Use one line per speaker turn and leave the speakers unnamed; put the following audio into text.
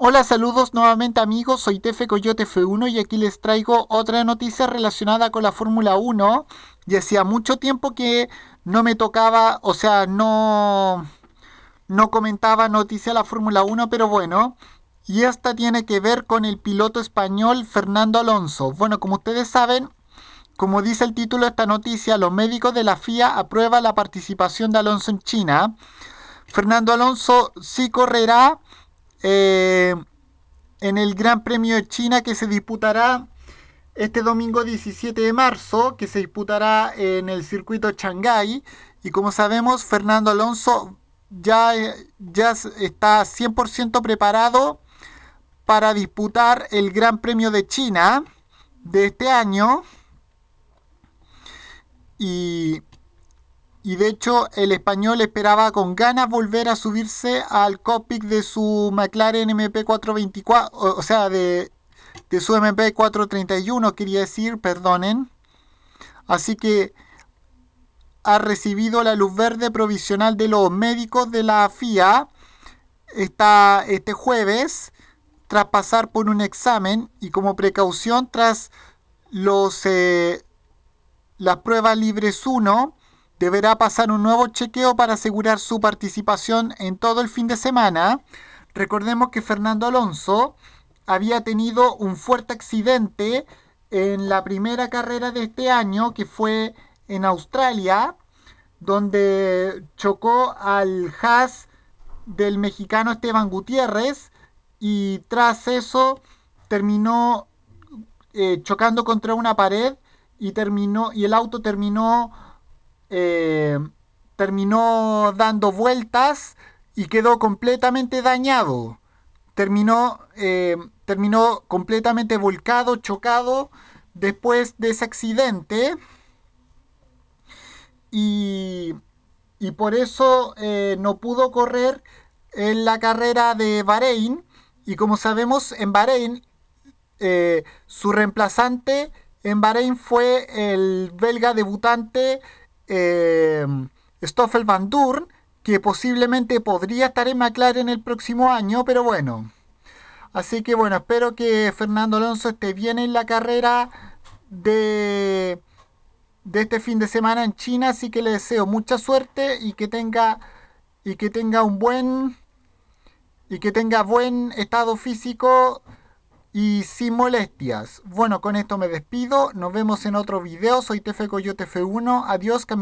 Hola, saludos nuevamente amigos, soy Tefe Coyote F1 y aquí les traigo otra noticia relacionada con la Fórmula 1. Y hacía mucho tiempo que no me tocaba, o sea, no, no comentaba noticia de la Fórmula 1, pero bueno. Y esta tiene que ver con el piloto español Fernando Alonso. Bueno, como ustedes saben, como dice el título de esta noticia, los médicos de la FIA aprueban la participación de Alonso en China. Fernando Alonso sí correrá eh, en el Gran Premio de China que se disputará este domingo 17 de marzo, que se disputará en el circuito Shanghai Y como sabemos, Fernando Alonso ya, ya está 100% preparado para disputar el Gran Premio de China de este año. Y y de hecho el español esperaba con ganas volver a subirse al Copic de su McLaren MP424, o, sea, de, su MP431, quería decir, perdonen. Así que ha recibido la luz verde provisional de los médicos de la FIA Está este jueves tras pasar por un examen y como precaución tras los, eh, las pruebas libres 1 deberá pasar un nuevo chequeo para asegurar su participación en todo el fin de semana. Recordemos que Fernando Alonso había tenido un fuerte accidente en la primera carrera de este año, que fue en Australia, donde chocó al Haas del mexicano Esteban Gutiérrez y tras eso terminó eh, chocando contra una pared y terminó y el auto terminó eh, terminó dando vueltas y quedó completamente dañado. Terminó, eh, terminó completamente volcado, chocado después de ese accidente. Y, por eso eh, no pudo correr en la carrera de Bahrein. Y como sabemos, en Bahrein, su reemplazante en Bahrein fue el belga debutante Em, Stoffel Van Durn, que posiblemente podría estar en McLaren el próximo año, pero bueno. Así que bueno, espero que Fernando Alonso esté bien en la carrera de, de este fin de semana en China, así que le deseo mucha suerte y que tenga y que tenga un buen y que tenga buen estado físico y sin molestias. Bueno, con esto me despido. Nos vemos en otro video. Soy TF Coyote F1. Adiós, que